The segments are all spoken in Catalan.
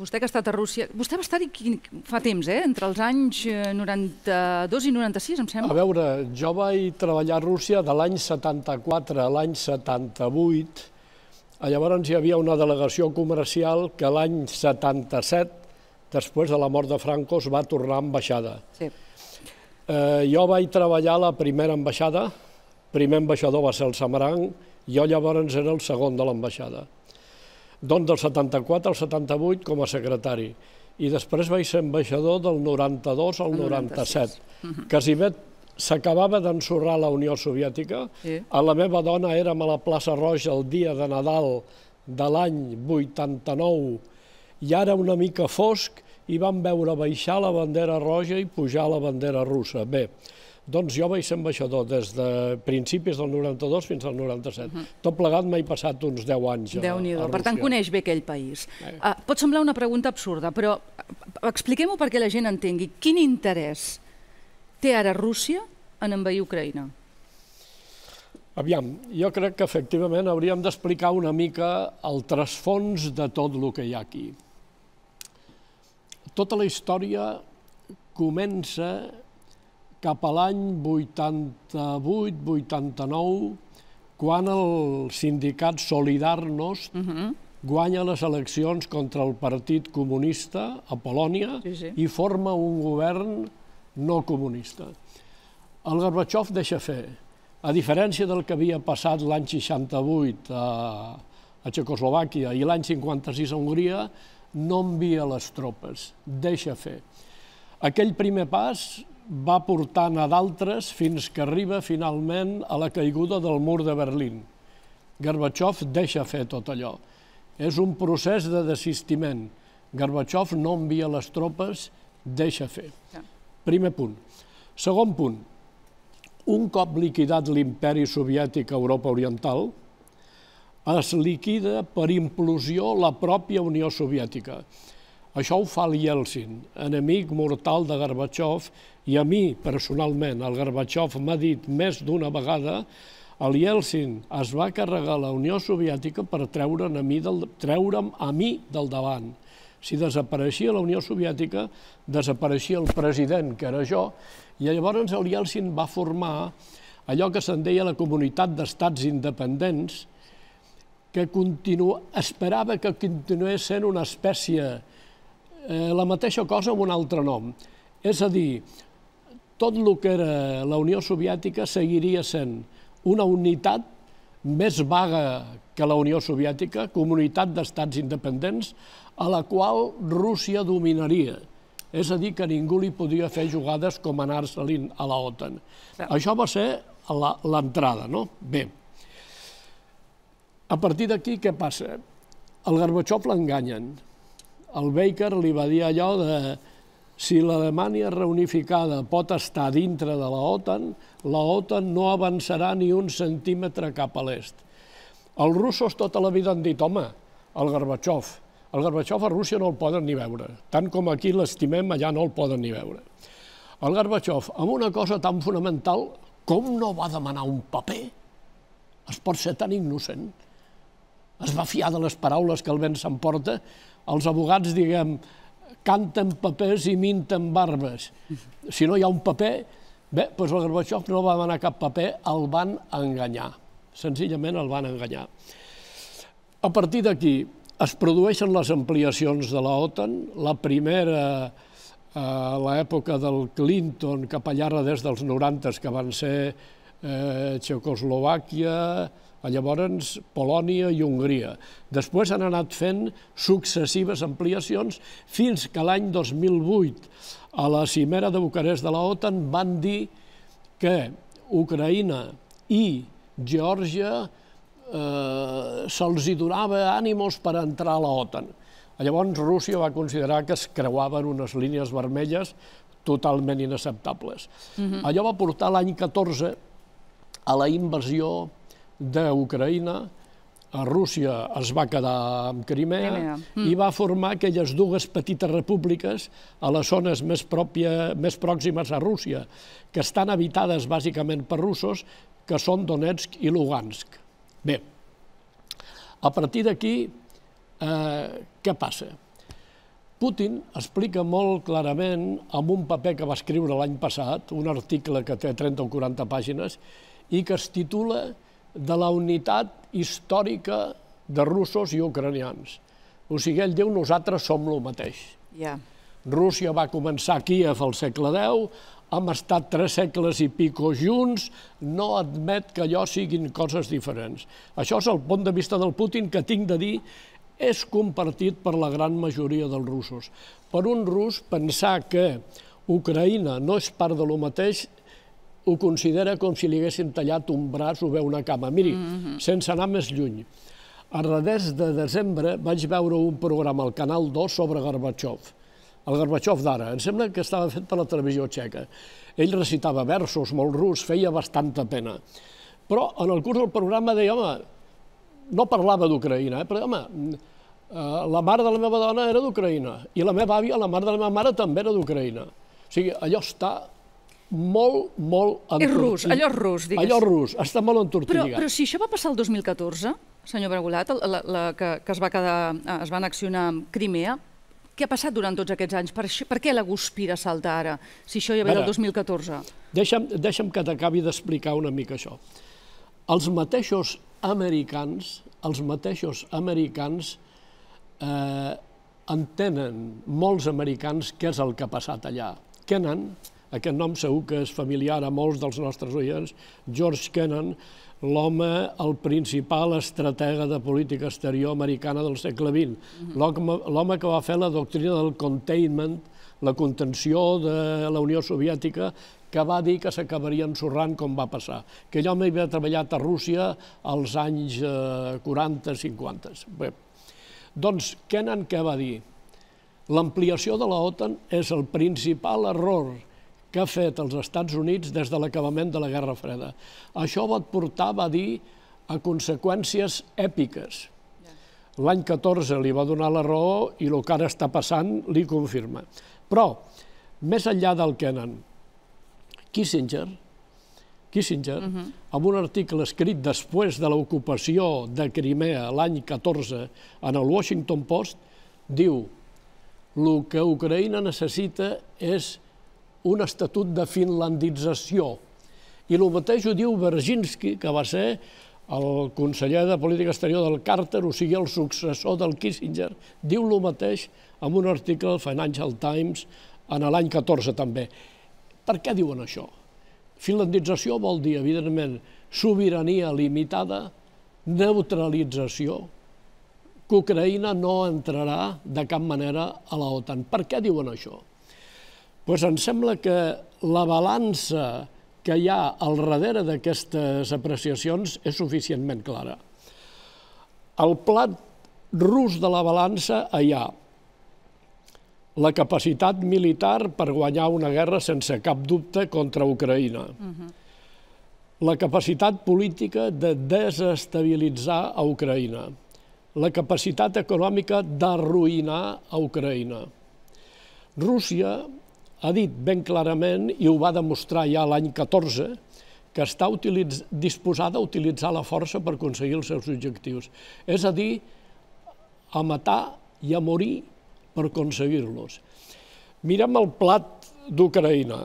vostè que ha estat a Rússia, vostè va estar-hi fa temps, eh? entre els anys 92 eh, i 96, em sembla. A veure, jo vaig treballar a Rússia de l'any 74 a l'any 78, Llavors hi havia una delegació comercial que l'any 77, després de la mort de Franco, es va tornar a ambaixada. Sí. Eh, jo vaig treballar a la primera ambaixada, primer ambaixador va ser el Samarang, jo llavors era el segon de l'ambaixada doncs del 74 al 78 com a secretari i després vaig ser ambaixador del 92 al 97. Quasi bé s'acabava d'ensorrar la Unió Soviètica, a la meva dona érem a la plaça Roja el dia de Nadal de l'any 89, i ara una mica fosc, i vam veure baixar la bandera roja i pujar la bandera russa. Bé, doncs jo vaig ser ambaixador des de principis del 92 fins al 97. Uh -huh. Tot plegat m'he passat uns 10 anys a, déu nhi Per tant, coneix bé aquell país. Eh. Uh, pot semblar una pregunta absurda, però eh, expliquem-ho perquè la gent entengui. Quin interès té ara Rússia en envair Ucraïna? Aviam, jo crec que efectivament hauríem d'explicar una mica el trasfons de tot el que hi ha aquí. Tota la història comença cap a l'any 88-89, quan el sindicat Solidarnos uh mhm. -huh. guanya les eleccions contra el Partit Comunista a Polònia sí, sí. i forma un govern no comunista. El Gorbachev deixa fer. A diferència del que havia passat l'any 68 a, a Txecoslovàquia i l'any 56 a Hongria, no envia les tropes, deixa fer. Aquell primer pas va portant a d'altres fins que arriba finalment a la caiguda del mur de Berlín. Gorbachev deixa fer tot allò. És un procés de desistiment. Gorbachev no envia les tropes, deixa fer. Primer punt. Segon punt. Un cop liquidat l'imperi soviètic a Europa Oriental, es liquida per implosió la pròpia Unió Soviètica. Això ho fa el enemic mortal de Gorbachev, i a mi, personalment, el Gorbachev m'ha dit més d'una vegada el Yeltsin es va carregar la Unió Soviètica per treure'n a mi del, treure'm a mi del davant. Si desapareixia la Unió Soviètica, desapareixia el president, que era jo, i llavors el Yeltsin va formar allò que se'n deia la Comunitat d'Estats Independents, que continu... esperava que continués sent una espècie Eh, la mateixa cosa amb un altre nom. És a dir, tot el que era la Unió Soviètica seguiria sent una unitat més vaga que la Unió Soviètica, comunitat d'estats independents, a la qual Rússia dominaria. És a dir, que ningú li podia fer jugades com anar-se-li'n a la OTAN. Sí. Això va ser l'entrada, no? Bé, a partir d'aquí què passa? El Gorbachev l'enganyen, el Baker li va dir allò de si l'Alemanya reunificada pot estar dintre de la OTAN, la OTAN no avançarà ni un centímetre cap a l'est. Els russos tota la vida han dit, home, el Gorbachev, el Gorbachev a Rússia no el poden ni veure, tant com aquí l'estimem, allà no el poden ni veure. El Gorbachev, amb una cosa tan fonamental, com no va demanar un paper? Es pot ser tan innocent? Es va fiar de les paraules que el vent s'emporta? els abogats, diguem, canten papers i minten barbes. Si no hi ha un paper, bé, doncs el Gorbachev no va demanar cap paper, el van enganyar. Senzillament el van enganyar. A partir d'aquí es produeixen les ampliacions de la OTAN. La primera eh, a l'època del Clinton, cap allà des dels 90, que van ser eh, Txecoslovàquia, llavors Polònia i Hongria. Després han anat fent successives ampliacions fins que l'any 2008 a la cimera de Bucarest de la OTAN van dir que Ucraïna i Geòrgia eh, se'ls hi donava ànimos per entrar a la OTAN. Llavors Rússia va considerar que es creuaven unes línies vermelles totalment inacceptables. Uh mhm. -huh. Allò va portar l'any 14 a la invasió d'Ucraïna, a Rússia es va quedar amb Crimea i mm. va formar aquelles dues petites repúbliques a les zones més, pròpia, més pròximes a Rússia, que estan habitades bàsicament per russos, que són Donetsk i Lugansk. Bé, a partir d'aquí, eh, què passa? Putin explica molt clarament amb un paper que va escriure l'any passat, un article que té 30 o 40 pàgines, i que es titula de la unitat històrica de russos i ucranians. O sigui, ell diu, nosaltres som el mateix. Ja. Yeah. Rússia va començar a Kiev al segle X, hem estat tres segles i pico junts, no admet que allò siguin coses diferents. Això és el punt de vista del Putin que tinc de dir és compartit per la gran majoria dels russos. Per un rus, pensar que Ucraïna no és part de lo mateix ho considera com si li haguessin tallat un braç o bé una cama. Miri, mm -hmm. sense anar més lluny, a redès de desembre vaig veure un programa al Canal 2 sobre Gorbachev, el Gorbachev d'ara. Em sembla que estava fet per la televisió txeca. Ell recitava versos, molt rus, feia bastanta pena. Però en el curs del programa deia, home, no parlava d'Ucraïna, eh? però home, eh, la mare de la meva dona era d'Ucraïna i la meva àvia, la mare de la meva mare, també era d'Ucraïna. O sigui, allò està molt, molt entortillat. És rus, allò és rus, digues. Allò és rus, està molt entortillat. Però, però si això va passar el 2014, senyor Bragulat, la, la, la que, que es va quedar, eh, es van accionar amb Crimea, què ha passat durant tots aquests anys? Per, això, per què la guspira salta ara, si això ja ve Ara, del 2014? Deixa'm, deixa'm que t'acabi d'explicar una mica això. Els mateixos americans, els mateixos americans eh, entenen, molts americans, què és el que ha passat allà. Què aquest nom segur que és familiar a molts dels nostres oients. George Kennan, l'home, el principal estratega de política exterior americana del segle XX, l'home que va fer la doctrina del containment, la contenció de la Unió Soviètica, que va dir que s'acabaria ensorrant com va passar. Que home havia treballat a Rússia als anys 40-50. Eh, doncs Kennan què va dir? L'ampliació de la OTAN és el principal error que ha fet els Estats Units des de l'acabament de la Guerra Freda. Això va portar, va dir, a conseqüències èpiques. L'any 14 li va donar la raó i el que ara està passant li confirma. Però, més enllà del Kennan, Kissinger, Kissinger, mhm. amb un article escrit després de l'ocupació de Crimea l'any 14 en el Washington Post, diu el que Ucraïna necessita és un estatut de finlandització. I el mateix ho diu Berginski, que va ser el conseller de Política Exterior del Carter, o sigui, el successor del Kissinger, diu el mateix en un article al Financial Times en l'any 14 també. Per què diuen això? Finlandització vol dir, evidentment, sobirania limitada, neutralització, que Ucraïna no entrarà de cap manera a l'OTAN. Per què diuen això? doncs em sembla que la balança que hi ha al darrere d'aquestes apreciacions és suficientment clara. El plat rus de la balança hi ha la capacitat militar per guanyar una guerra sense cap dubte contra Ucraïna, mhm. la capacitat política de desestabilitzar a Ucraïna, la capacitat econòmica d'arruïnar a Ucraïna. Rússia ha dit ben clarament, i ho va demostrar ja l'any 14, que està disposada a utilitzar la força per aconseguir els seus objectius. És a dir, a matar i a morir per aconseguir-los. Mirem el plat d'Ucraïna.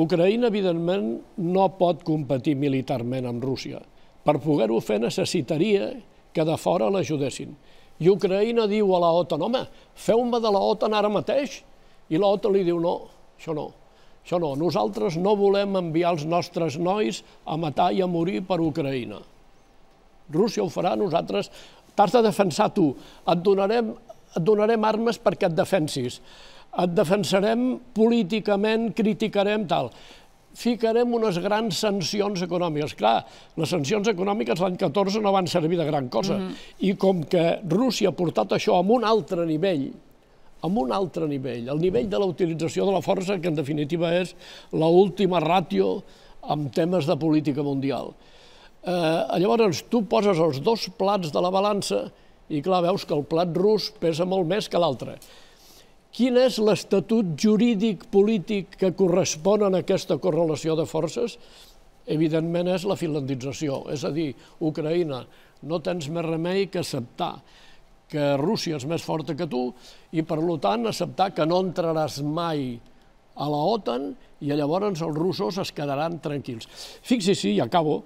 Ucraïna, evidentment, no pot competir militarment amb Rússia. Per poder-ho fer necessitaria que de fora l'ajudessin. I Ucraïna diu a la OTAN, home, feu-me de la OTAN ara mateix, i l'Ota li diu, no, això no, això no, nosaltres no volem enviar els nostres nois a matar i a morir per Ucraïna. Rússia ho farà, nosaltres t'has de defensar tu, et donarem, et donarem armes perquè et defensis, et defensarem políticament, criticarem tal ficarem unes grans sancions econòmiques. Clar, les sancions econòmiques l'any 14 no van servir de gran cosa. Mm -hmm. I com que Rússia ha portat això a un altre nivell, amb un altre nivell, el nivell de la utilització de la força, que en definitiva és l'última ràtio amb temes de política mundial. Eh, llavors, tu poses els dos plats de la balança i, clar, veus que el plat rus pesa molt més que l'altre. Quin és l'estatut jurídic polític que correspon a aquesta correlació de forces? Evidentment és la finlandització, és a dir, Ucraïna, no tens més remei que acceptar que Rússia és més forta que tu i, per tant, acceptar que no entraràs mai a la OTAN i llavors els russos es quedaran tranquils. Fixi-s'hi, i acabo,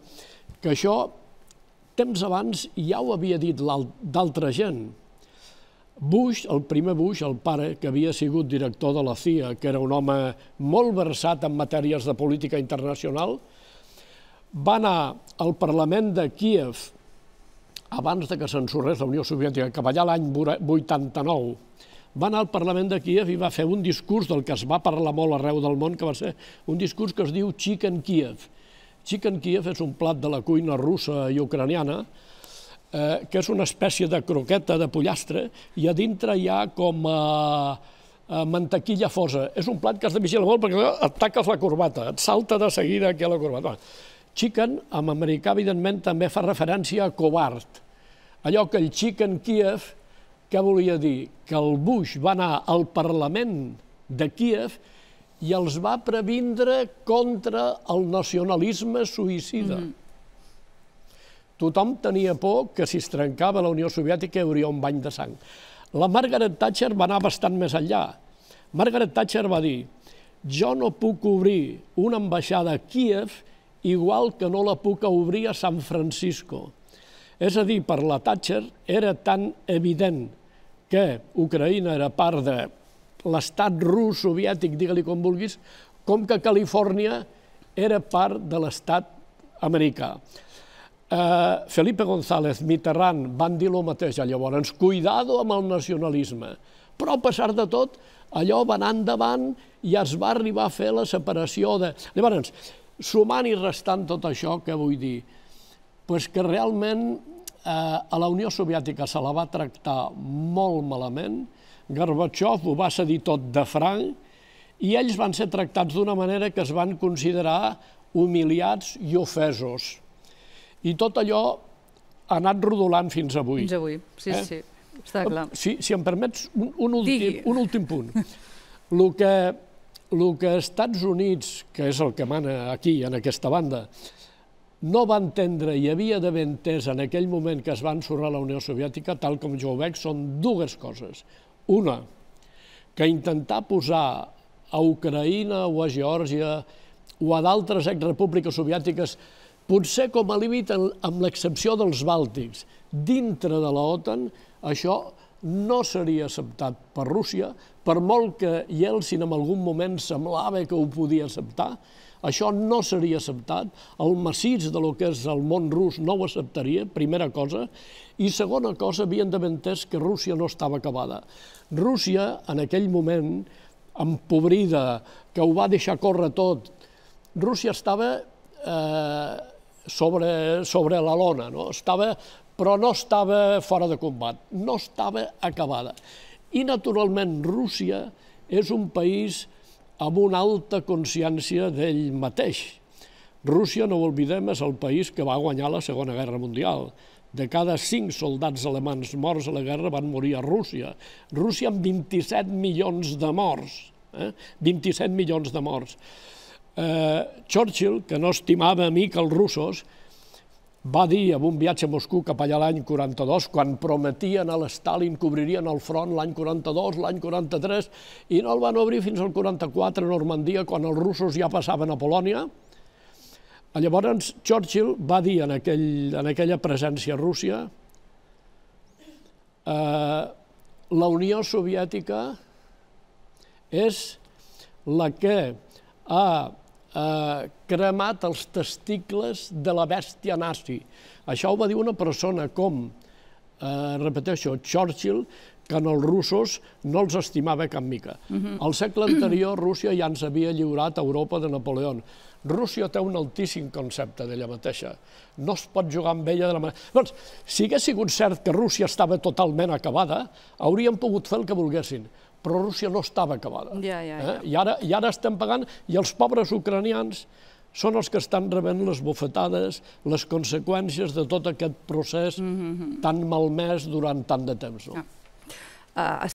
que això temps abans ja ho havia dit d'altra gent. Bush, el primer Bush, el pare, que havia sigut director de la CIA, que era un home molt versat en matèries de política internacional, va anar al Parlament de Kiev abans de que s'ensorrés la Unió Soviètica, va allà l'any 89, va anar al Parlament de Kiev i va fer un discurs del que es va parlar molt arreu del món, que va ser un discurs que es diu Chicken Kiev. Chicken Kiev és un plat de la cuina russa i ucraniana, eh, que és una espècie de croqueta de pollastre, i a dintre hi ha com... a eh, eh, mantequilla fosa. És un plat que has de vigilar molt perquè et taques la corbata, et salta de seguida aquí a la corbata. Chicken, en americà, evidentment, també fa referència a covard. Allò que el Chicken Kiev, que volia dir? Que el Bush va anar al Parlament de Kiev i els va previndre contra el nacionalisme suïcida. Mm -hmm. Tothom tenia por que si es trencava la Unió Soviètica hi hauria un bany de sang. La Margaret Thatcher va anar bastant més enllà. Margaret Thatcher va dir jo no puc obrir una ambaixada a Kiev igual que no la puc obrir a San Francisco. És a dir, per la Thatcher era tan evident que Ucraïna era part de l'estat rus soviètic, digue-li com vulguis, com que Califòrnia era part de l'estat americà. Eh, Felipe González, Mitterrand, van dir el mateix ah, llavors, cuidado amb el nacionalisme. Però a pesar de tot, allò va anar endavant i es va arribar a fer la separació de... Llavors, sumant i restant tot això, què vull dir? Pues que realment eh, a la Unió Soviètica se la va tractar molt malament, Gorbachev ho va cedir tot de franc, i ells van ser tractats d'una manera que es van considerar humiliats i ofesos. I tot allò ha anat rodolant fins avui. Fins avui, sí, eh? sí, està clar. Si, si em permets, un, un, últim, un últim punt. El que el que Estats Units, que és el que mana aquí, en aquesta banda, no va entendre i havia d'haver entès en aquell moment que es va ensorrar la Unió Soviètica, tal com jo ho veig, són dues coses. Una, que intentar posar a Ucraïna o a Geòrgia o a d'altres repúbliques soviètiques, potser com a límit amb l'excepció dels bàltics, dintre de l'OTAN, això no seria acceptat per Rússia, per molt que Yeltsin en algun moment semblava que ho podia acceptar, això no seria acceptat, el massís de lo que és el món rus no ho acceptaria, primera cosa, i segona cosa, havien d'aventès que Rússia no estava acabada. Rússia, en aquell moment, empobrida, que ho va deixar córrer tot, Rússia estava eh, sobre, sobre la lona, no? estava però no estava fora de combat, no estava acabada. I, naturalment, Rússia és un país amb una alta consciència d'ell mateix. Rússia, no ho oblidem, és el país que va guanyar la Segona Guerra Mundial. De cada cinc soldats alemans morts a la guerra van morir a Rússia. Rússia amb 27 milions de morts. Eh? 27 milions de morts. Eh, Churchill, que no estimava a mi que els russos, va dir en un viatge a Moscou cap allà l'any 42, quan prometien a l'Stalin que obririen el front l'any 42, l'any 43, i no el van obrir fins al 44 a Normandia, quan els russos ja passaven a Polònia. Llavors Churchill va dir en, aquell, en aquella presència a Rússia eh, la Unió Soviètica és la que ha Eh, cremat els testicles de la bèstia nazi. Això ho va dir una persona com, eh, repeteixo, Churchill, que en els russos no els estimava cap mica. Mhm. Al segle anterior, Rússia ja ens havia lliurat a Europa de Napoleó. Rússia té un altíssim concepte d'ella mateixa. No es pot jugar amb ella de la manera... Doncs, si hagués sigut cert que Rússia estava totalment acabada, haurien pogut fer el que volguessin però Rússia no estava acabada. Ja, ja, eh? ja. Eh? I, ara, I ara estem pagant, i els pobres ucranians són els que estan rebent les bufetades, les conseqüències de tot aquest procés mm -hmm. tan malmès durant tant de temps. No? Ah. Uh,